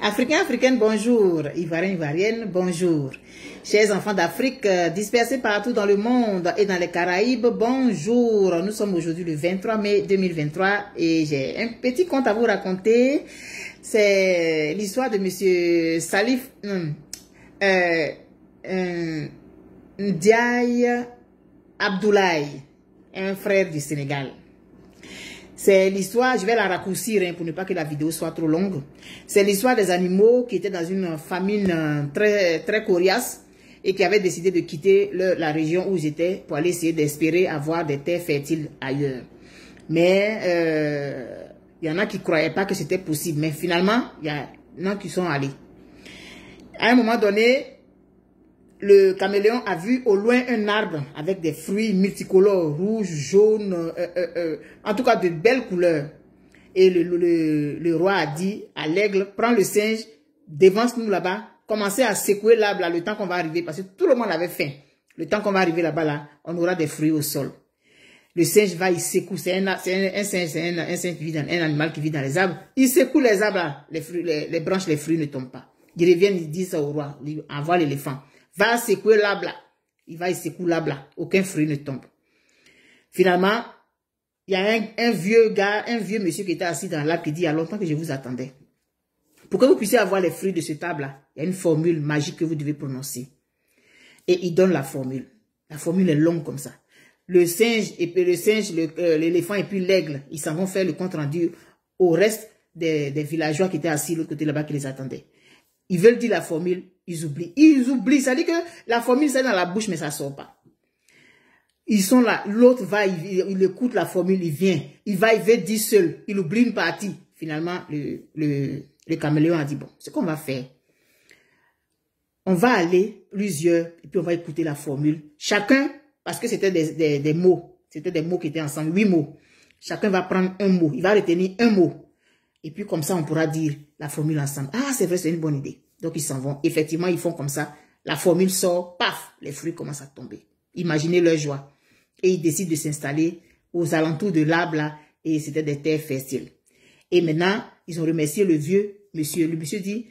Africains, africaines, bonjour. Ivoiriens, ivoiriennes, bonjour. Chers enfants d'Afrique euh, dispersés partout dans le monde et dans les Caraïbes, bonjour. Nous sommes aujourd'hui le 23 mai 2023 et j'ai un petit conte à vous raconter. C'est l'histoire de monsieur Salif hum, euh, hum, Ndiaye Abdoulaye, un frère du Sénégal. C'est l'histoire, je vais la raccourcir hein, pour ne pas que la vidéo soit trop longue. C'est l'histoire des animaux qui étaient dans une famine euh, très, très coriace et qui avaient décidé de quitter la région où ils étaient pour aller essayer d'espérer avoir des terres fertiles ailleurs. Mais euh, il y en a qui ne croyaient pas que c'était possible. Mais finalement, il y en a qui sont allés. À un moment donné, le caméléon a vu au loin un arbre avec des fruits multicolores, rouges, jaunes, euh, euh, euh, en tout cas de belles couleurs. Et le, roi a dit à l'aigle, prends le singe, dévance nous là-bas, commencez à secouer l'arbre le temps qu'on va arriver, parce que tout le monde avait faim. Le temps qu'on va arriver là-bas, là, on aura des fruits au sol. Le singe va, il secoue, c'est un, singe, animal qui vit dans les arbres. Il secoue les arbres les, branches, les fruits ne tombent pas. revient, il dit ça au roi, envoie l'éléphant. Va secouer l'arbre Il va secouer l'arbre Aucun fruit ne tombe. Finalement, il y a un, vieux gars, un vieux monsieur qui était assis dans l'arbre qui dit, il y a longtemps que je vous attendais. Pour que vous puissiez avoir les fruits de ce table-là, il y a une formule magique que vous devez prononcer. Et il donne la formule. La formule est longue comme ça. Le singe, et puis le singe, euh, l'éléphant et puis l'aigle, ils s'en vont faire le compte-rendu au reste des, des, villageois qui étaient assis de l'autre côté là-bas qui les attendaient. Ils veulent dire la formule ils oublient. Ils oublient. Ça dit que la formule, c'est dans la bouche, mais ça ne sort pas. Ils sont là. L'autre va, il, écoute la formule, il vient. Il va, il veut dire seul. Il oublie une partie. Finalement, le, le, caméléon a dit, bon, ce qu'on va faire, on va aller plusieurs, et puis on va écouter la formule. Chacun, parce que c'était des, des mots. C'était des mots qui étaient ensemble, huit mots. Chacun va prendre un mot. Il va retenir un mot. Et puis comme ça, on pourra dire la formule ensemble. Ah, c'est vrai, c'est une bonne idée. Donc, ils s'en vont. Effectivement, ils font comme ça. La formule sort, paf, les fruits commencent à tomber. Imaginez leur joie. Et ils décident de s'installer aux alentours de l'arbre, là, et c'était des terres fertiles. Et maintenant, ils ont remercié le vieux monsieur. Le monsieur dit,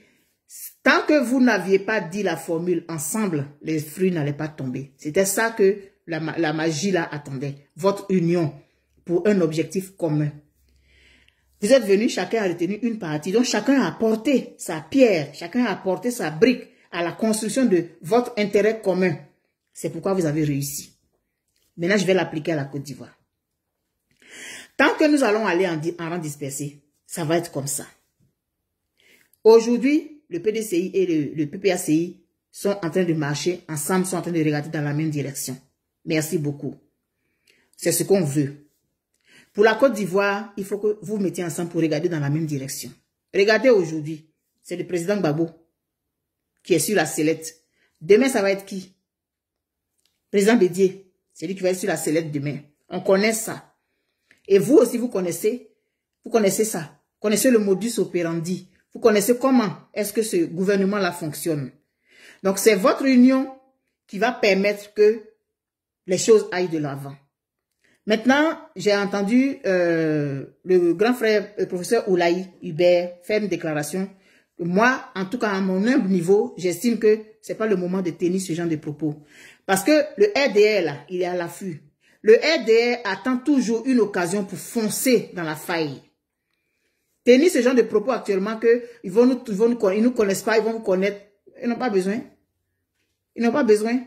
tant que vous n'aviez pas dit la formule ensemble, les fruits n'allaient pas tomber. C'était ça que la, la magie là attendait. Votre union pour un objectif commun. Vous êtes venus, chacun a retenu une partie. Donc chacun a apporté sa pierre, chacun a apporté sa brique à la construction de votre intérêt commun. C'est pourquoi vous avez réussi. Maintenant, je vais l'appliquer à la Côte d'Ivoire. Tant que nous allons aller en, en rang dispersé, ça va être comme ça. Aujourd'hui, le PDCI et le, le PPACI sont en train de marcher ensemble, sont en train de regarder dans la même direction. Merci beaucoup. C'est ce qu'on veut. Pour la Côte d'Ivoire, il faut que vous vous mettiez ensemble pour regarder dans la même direction. Regardez aujourd'hui, c'est le président Gbagbo qui est sur la sellette. Demain, ça va être qui Président Bédier, c'est lui qui va être sur la sellette demain. On connaît ça. Et vous aussi, vous connaissez, vous connaissez ça. Vous connaissez le modus operandi. Vous connaissez comment est-ce que ce gouvernement-là fonctionne. Donc, c'est votre union qui va permettre que les choses aillent de l'avant. Maintenant, j'ai entendu euh, le grand frère le professeur Oulaï Hubert faire une déclaration. Moi, en tout cas, à mon humble niveau, j'estime que ce n'est pas le moment de tenir ce genre de propos. Parce que le RDR, là, il est à l'affût. Le RDR attend toujours une occasion pour foncer dans la faille. Tenir ce genre de propos actuellement qu'ils ne nous, nous, nous connaissent pas, ils vont nous connaître. Ils n'ont pas besoin. Ils n'ont pas besoin.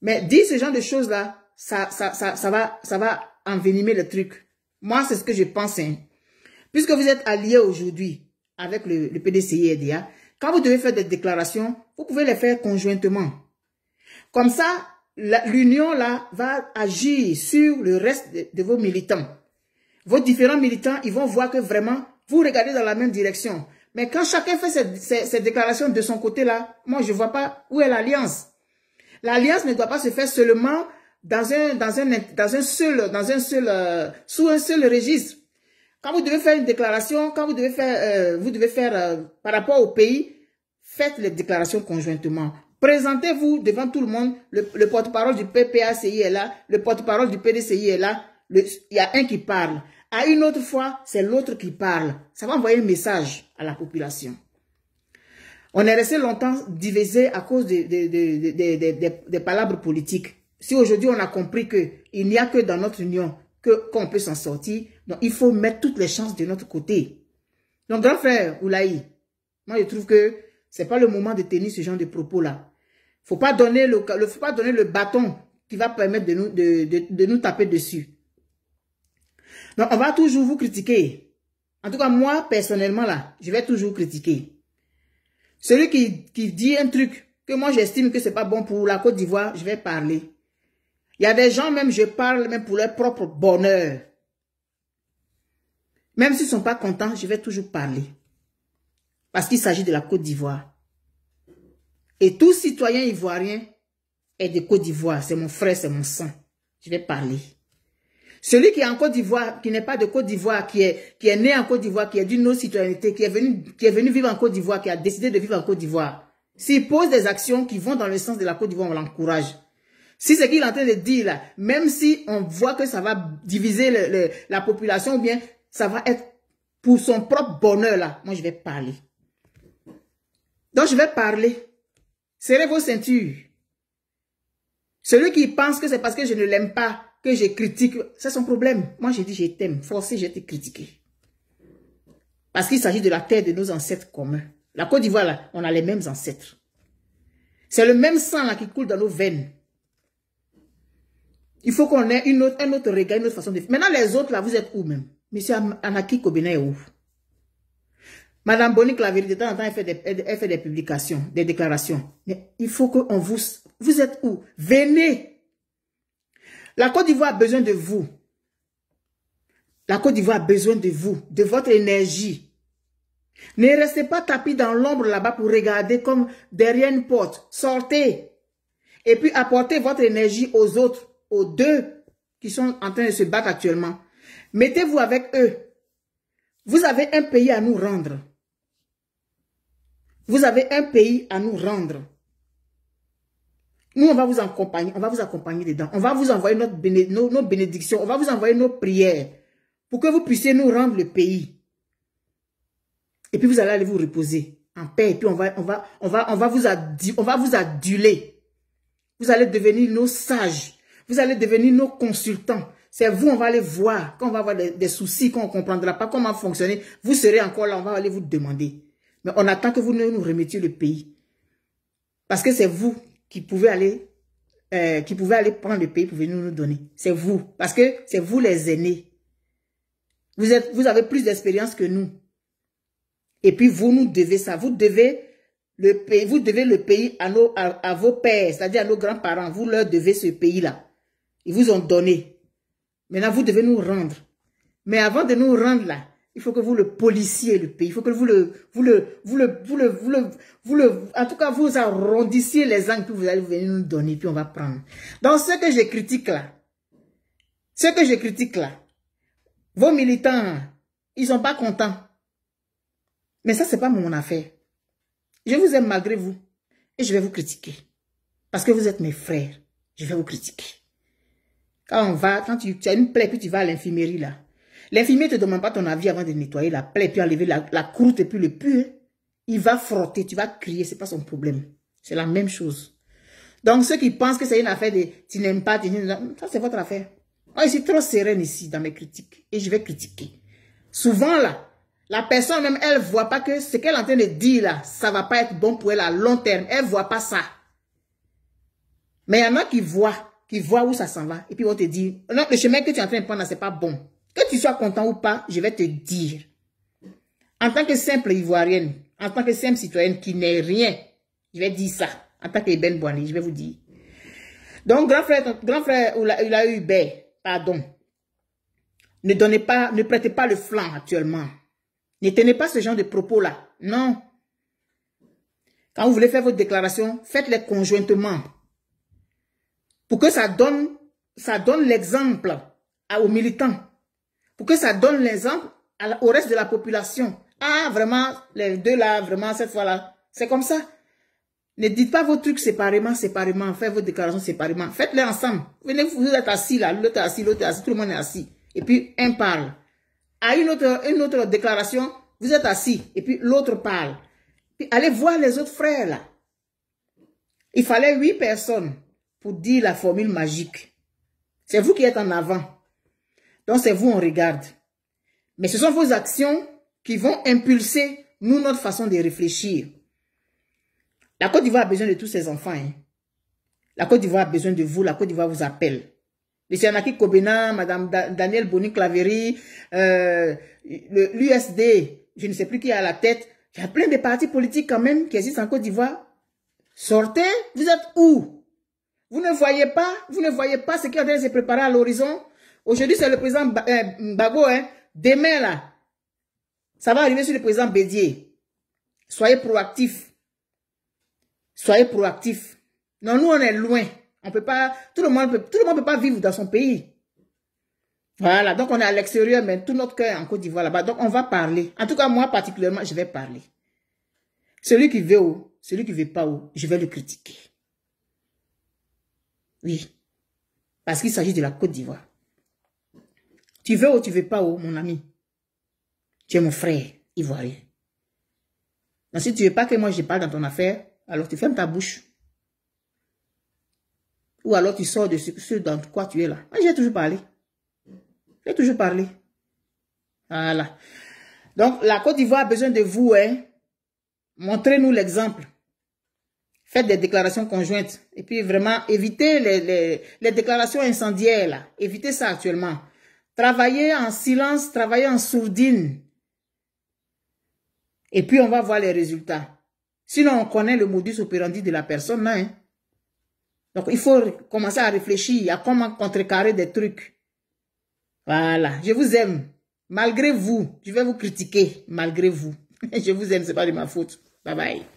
Mais dire ce genre de choses-là, ça, ça, ça, ça, va, ça va envenimer le truc. Moi, c'est ce que je pense. Hein. Puisque vous êtes alliés aujourd'hui avec le, le PDCI quand vous devez faire des déclarations, vous pouvez les faire conjointement. Comme ça, l'union là va agir sur le reste de, vos militants. Vos différents militants, ils vont voir que vraiment, vous regardez dans la même direction. Mais quand chacun fait cette déclaration de son côté là, moi je vois pas où est l'alliance. L'alliance ne doit pas se faire seulement dans un, dans un, seul, dans un seul, euh, sous un seul registre. Quand vous devez faire une déclaration, quand vous devez faire, euh, vous devez faire euh, par rapport au pays, faites les déclarations conjointement. Présentez-vous devant tout le monde. Le, porte-parole du PPACI est là, le porte-parole du PDCI est là. Il y a un qui parle. À une autre fois, c'est l'autre qui parle. Ça va envoyer un message à la population. On est resté longtemps divisé à cause des palabres politiques. Si aujourd'hui on a compris qu'il n'y a que dans notre union qu'on peut s'en sortir, donc il faut mettre toutes les chances de notre côté. Donc grand frère Oulaï, moi je trouve que ce n'est pas le moment de tenir ce genre de propos là. Il ne donner le, faut pas donner le bâton qui va permettre de nous, nous taper dessus. Donc on va toujours vous critiquer. En tout cas, moi, personnellement, là, je vais toujours critiquer. Celui qui, dit un truc que moi, j'estime que ce n'est pas bon pour la Côte d'Ivoire, je vais parler. Il y a des gens, même je parle, même pour leur propre bonheur. Même s'ils ne sont pas contents, je vais toujours parler. Parce qu'il s'agit de la Côte d'Ivoire. Et tout citoyen ivoirien est de Côte d'Ivoire. C'est mon frère, c'est mon sang. Je vais parler. Celui qui est en Côte d'Ivoire, qui n'est pas de Côte d'Ivoire, qui est, qui est né en Côte d'Ivoire, qui est d'une autre citoyenneté, qui est venu, qui est venu vivre en Côte d'Ivoire, qui a décidé de vivre en Côte d'Ivoire, s'il pose des actions qui vont dans le sens de la Côte d'Ivoire, on l'encourage. Si ce qu'il est en train de dire là, même si on voit que ça va diviser la population, bien ça va être pour son propre bonheur là, moi je vais parler. Donc je vais parler. Serrez vos ceintures. Celui qui pense que c'est parce que je ne l'aime pas que je critique, c'est son problème. Moi j'ai dit je t'aime, forcé j'ai été critiqué. Parce qu'il s'agit de la terre de nos ancêtres communs. La Côte d'Ivoire, là, on a les mêmes ancêtres. C'est le même sang là, qui coule dans nos veines. Il faut qu'on ait une autre, un autre regard, une autre façon de faire. Maintenant, les autres, là, vous êtes où même Monsieur Anaki Kobina est où Madame Bonique vérité, de temps en temps, elle fait des, elle fait des publications, des déclarations. Mais il faut qu'on vous... Vous êtes où Venez La Côte d'Ivoire a besoin de vous. La Côte d'Ivoire a besoin de vous, de votre énergie. Ne restez pas tapis dans l'ombre là-bas pour regarder comme derrière une porte. Sortez et puis apportez votre énergie aux autres aux deux qui sont en train de se battre actuellement. Mettez-vous avec eux. Vous avez un pays à nous rendre. Vous avez un pays à nous rendre. Nous, on va vous accompagner, on va vous accompagner dedans. On va vous envoyer notre nos, bénédictions, on va vous envoyer nos prières pour que vous puissiez nous rendre le pays. Et puis vous allez aller vous reposer en paix. Et puis on va, on va, on va, on va vous, on va vous aduler. Vous allez devenir nos sages. Vous allez devenir nos consultants. C'est vous, on va aller voir. Quand on va avoir des, soucis, qu'on ne comprendra pas comment fonctionner, vous serez encore là, on va aller vous demander. Mais on attend que vous nous remettiez le pays. Parce que c'est vous qui pouvez aller euh, qui pouvez aller prendre le pays pour venir nous donner. C'est vous. Parce que c'est vous les aînés. Vous, êtes, vous avez plus d'expérience que nous. Et puis vous nous devez ça. Vous devez le pays, vous devez le pays à, nos, à vos pères, c'est-à-dire à nos grands-parents. Vous leur devez ce pays-là. Ils vous ont donné. Maintenant, vous devez nous rendre. Mais avant de nous rendre là, il faut que vous le policiez le pays. Il faut que vous le, vous le, vous le, vous le, en tout cas, vous arrondissiez les angles que vous allez venir nous donner, puis on va prendre. Dans ce que je critique là, ce que je critique là, vos militants, ils sont pas contents. Mais ça, c'est pas mon affaire. Je vous aime malgré vous. Et je vais vous critiquer. Parce que vous êtes mes frères. Je vais vous critiquer. Quand va, quand tu, as une plaie, puis tu vas à l'infirmerie là. L'infirmier ne te demande pas ton avis avant de nettoyer la plaie, puis enlever la, croûte et puis le pur, hein. Il va frotter, tu vas crier, c'est pas son problème. C'est la même chose. Donc ceux qui pensent que c'est une affaire de tu n'aimes pas, tu ça c'est votre affaire. Moi, je suis trop sereine ici dans mes critiques et je vais critiquer. Souvent là, la personne même, elle voit pas que ce qu'elle est en train de dire là, ça va pas être bon pour elle à long terme. Elle voit pas ça. Mais il y en a qui voient ils voient où ça s'en va. Et puis on te dit, non, le chemin que tu es en train de prendre, c'est pas bon. Que tu sois content ou pas, je vais te dire. En tant que simple ivoirienne, en tant que simple citoyenne qui n'est rien, je vais dire ça. En tant que Boani, je vais vous dire. Donc, grand frère, grand frère la Uber pardon, ne donnez pas, ne prêtez pas le flanc actuellement. Ne tenez pas ce genre de propos-là. Non. Quand vous voulez faire votre déclaration, faites-les conjointement pour que ça donne, ça donne l'exemple aux militants, pour que ça donne l'exemple au reste de la population. Ah, vraiment, les deux là, vraiment, cette fois-là, c'est comme ça. Ne dites pas vos trucs séparément, séparément. Faites vos déclarations séparément. Faites-les ensemble. Venez, vous êtes assis là, l'autre est assis, l'autre est assis, tout le monde est assis. Et puis, un parle. À une autre, une autre déclaration, vous êtes assis, et puis l'autre parle. Puis allez voir les autres frères là. Il fallait huit personnes pour dire la formule magique. C'est vous qui êtes en avant. Donc c'est vous, on regarde. Mais ce sont vos actions qui vont impulser, nous, notre façon de réfléchir. La Côte d'Ivoire a besoin de tous ses enfants. Hein. La Côte d'Ivoire a besoin de vous. La Côte d'Ivoire vous appelle. Monsieur Anaki Kobena, Madame Daniel Boni Claverie, euh, l'USD, je ne sais plus qui a la tête. Il y a plein de partis politiques quand même qui existent en Côte d'Ivoire. Sortez, vous êtes où vous ne voyez pas, vous ne voyez pas ce qui est en train de se préparer à l'horizon. Aujourd'hui, c'est le président euh, Bago. Hein. Demain, là, ça va arriver sur le président Bédier. Soyez proactifs. Soyez proactifs. Non, nous, on est loin. On peut pas, tout le monde peut, tout le monde peut pas vivre dans son pays. Voilà, donc on est à l'extérieur, mais tout notre cœur est en Côte d'Ivoire là-bas. Donc on va parler. En tout cas, moi particulièrement, je vais parler. Celui qui veut où, celui qui veut pas où, je vais le critiquer. Oui. Parce qu'il s'agit de la Côte d'Ivoire. Tu veux ou tu veux pas, oh, mon ami. Tu es mon frère ivoirien. Donc si tu veux pas que moi je parle dans ton affaire, alors tu fermes ta bouche. Ou alors tu sors de ce, ce dans quoi tu es là. Moi ah, j'ai toujours parlé. J'ai toujours parlé. Voilà. Donc la Côte d'Ivoire a besoin de vous, hein. Montrez-nous l'exemple. Faites des déclarations conjointes. Et puis vraiment, évitez les, déclarations incendiaires. Là. Évitez ça actuellement. Travaillez en silence, travaillez en sourdine. Et puis, on va voir les résultats. Sinon, on connaît le modus operandi de la personne. Hein. Donc, il faut commencer à réfléchir à comment contrecarrer des trucs. Voilà. Je vous aime. Malgré vous. Je vais vous critiquer. Malgré vous. Je vous aime. Ce n'est pas de ma faute. Bye bye.